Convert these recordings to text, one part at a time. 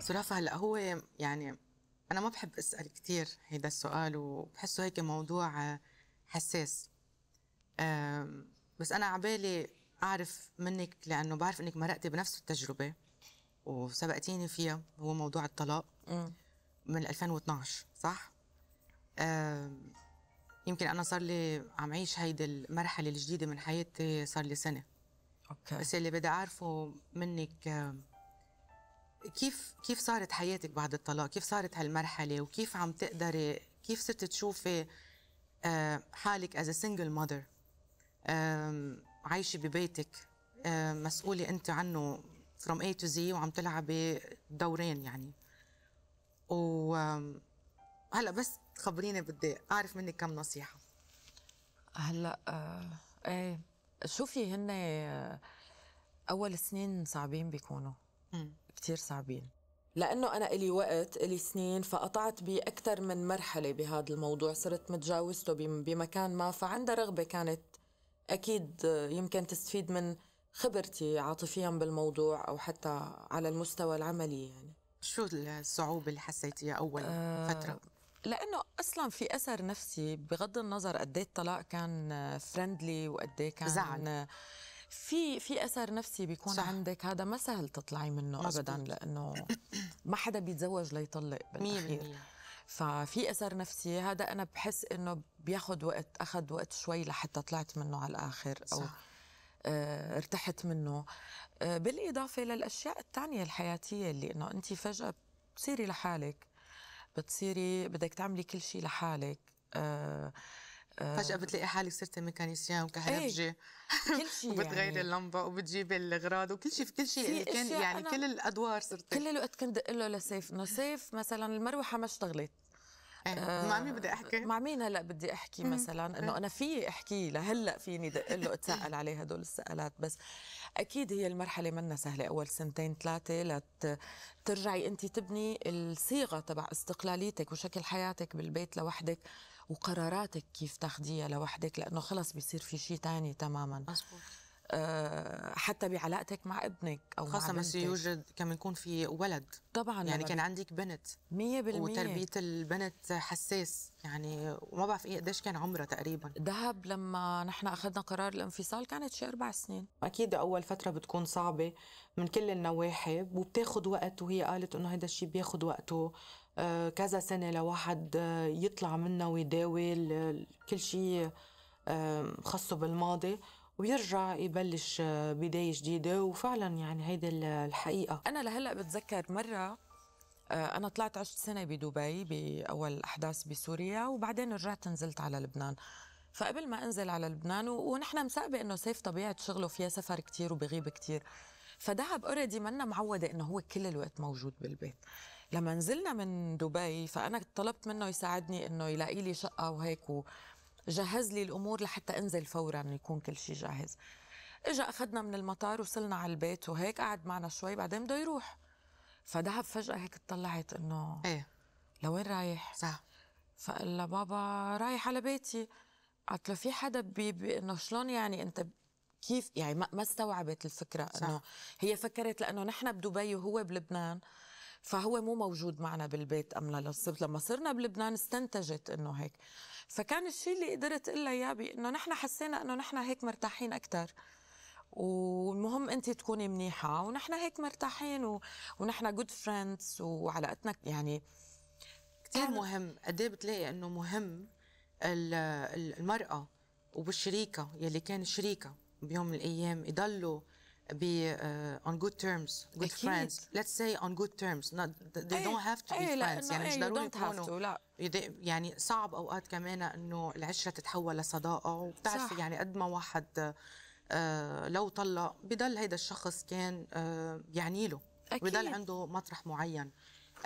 صراحة هلا هو يعني أنا ما بحب أسأل كثير هذا السؤال وبحسه هيك موضوع آه، حساس بس أنا عبالي أعرف منك لأنه بعرف إنك مرقتي بنفس التجربة وسبقتيني فيها هو موضوع الطلاق م. من 2012 صح؟ يمكن أنا صار لي عم عيش هيدي المرحلة الجديدة من حياتي صار لي سنة أوكي. بس اللي بدي أعرفه منك كيف كيف صارت حياتك بعد الطلاق كيف صارت هالمرحله وكيف عم تقدري كيف صرت تشوفي آه، حالك از سنجل ماذر عايشه ببيتك مسؤوله انت عنه فروم اي تو زي وعم تلعبي دورين يعني و هلا بس تخبريني بدي اعرف منك كم نصيحه هلا آه، ايه شوفي هن آه، اول سنين صعبين بيكونوا م. كتير صعبين لأنه أنا إلي وقت إلي سنين فقطعت بأكثر من مرحلة بهذا الموضوع صرت متجاوزته بمكان ما فعندها رغبة كانت أكيد يمكن تستفيد من خبرتي عاطفيا بالموضوع أو حتى على المستوى العملي يعني شو الصعوبة اللي حسيتيها أول آه فترة؟ لأنه أصلا في أثر نفسي بغض النظر قد إيه الطلاق كان فريندلي وقد إيه كان زعل في في اثر نفسي بيكون صح. عندك هذا ما سهل تطلعي منه مزبوط. ابدا لانه ما حدا بيتزوج ليطلق بالاخير ففي اثر نفسي هذا انا بحس انه بياخذ وقت اخذ وقت شوي لحتى طلعت منه على الاخر او صح. آه، ارتحت منه آه، بالاضافه للاشياء الثانيه الحياتيه اللي انه انت فجاه بتصيري لحالك بتصيري بدك تعملي كل شيء لحالك آه فجأة بتلاقي حالك صرتي ميكانيسيان وكهربجي ايه. كل شيء وبتغيري يعني. اللمبة وبتجيبي الغراض وكل شيء في كل شيء اللي يعني كان يعني كل الادوار صرت كل الوقت كنت دق له لسيف انه سيف مثلا المروحة ما اشتغلت إيه، مع مين بدي آه، احكي؟ مع مين هلا بدي احكي مثلا انه انا في احكي لهلا فيني دق له اتساءل عليه هدول السؤالات بس اكيد هي المرحله منا سهله اول سنتين ثلاثه لت ترجعي انت تبني الصيغه تبع استقلاليتك وشكل حياتك بالبيت لوحدك وقراراتك كيف تاخديها لوحدك لانه خلص بيصير في شيء تاني تماما آه، حتى بعلاقتك مع ابنك او خاصه بس يوجد كم يكون في ولد طبعا يعني كان عندك بنت 100% وتربيه البنت حساس يعني وما بعرف ايه قديش كان عمرها تقريبا ذهب لما نحن اخذنا قرار الانفصال كانت شي اربع سنين اكيد اول فتره بتكون صعبه من كل النواحي وبتاخذ وقت وهي قالت انه هذا الشيء بياخذ وقته آه، كذا سنه لواحد آه، يطلع منه ويداوي كل شيء خصه بالماضي ويرجع يبلش آه، بداية جديدة وفعلا يعني هيدي الحقيقة أنا لهلأ بتذكر مرة آه، أنا طلعت عشت سنة بدبي بأول أحداث بسوريا وبعدين رجعت نزلت على لبنان فقبل ما أنزل على لبنان ونحن مسابة إنه سيف طبيعة شغله فيها سفر كتير وبغيب كتير فدهب اوريدي منا معوده انه هو كل الوقت موجود بالبيت لما نزلنا من دبي فانا طلبت منه يساعدني انه يلاقي لي شقه وهيك و... جهز لي الامور لحتى انزل فورا يكون كل شيء جاهز اجى اخذنا من المطار وصلنا على البيت وهيك قعد معنا شوي بعدين بده يروح فذهب فجاه هيك اطلعت انه ايه لوين رايح؟ صح فقال بابا رايح على بيتي قالت له في حدا بي انه شلون يعني انت كيف يعني ما استوعبت الفكره انه هي فكرت لانه نحن بدبي وهو بلبنان فهو مو موجود معنا بالبيت أم صرت لما صرنا بلبنان استنتجت إنه هيك فكان الشيء اللي قدرت اقول لها اياه بانه نحن حسينا انه نحن هيك مرتاحين اكثر والمهم انت تكوني منيحه ونحن هيك مرتاحين و... ونحن جود فريندز وعلاقتنا يعني كثير مهم قد إيه بتلاقي انه مهم المراه والشريكه يلي كان شريكه بيوم من الايام يضلوا be uh, on good terms good أكيد. friends let's say on good terms not they أي. don't have to be إيه، friends يعني مش إيه، ضروري يكونوا يعني صعب اوقات كمان انه العشره تتحول لصداقه وبتعرفي يعني قد ما واحد آه لو طلق بضل هيدا الشخص كان آه يعني له بضل عنده مطرح معين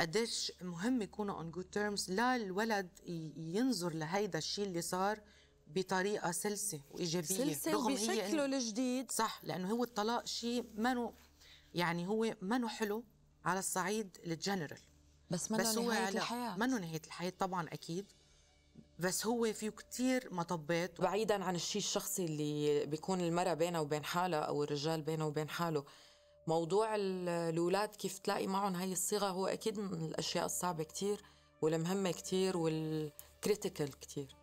قديش مهم يكونوا on good terms لا الولد ينظر لهيدا الشيء اللي صار بطريقه سلسه وايجابيه سلسه بشكله الجديد صح لانه هو الطلاق شيء ما يعني هو ما حلو على الصعيد الجنرال بس ما بس هو نهاية الحياة ما نهاية الحياة طبعا أكيد بس هو فيه كتير مطبات بعيدا عن الشيء الشخصي اللي بيكون المرأة بينها وبين حالها أو الرجال بينه وبين حاله موضوع الأولاد كيف تلاقي معهم هاي الصيغة هو أكيد من الأشياء الصعبة كتير والمهمة كتير والكريتيكال كتير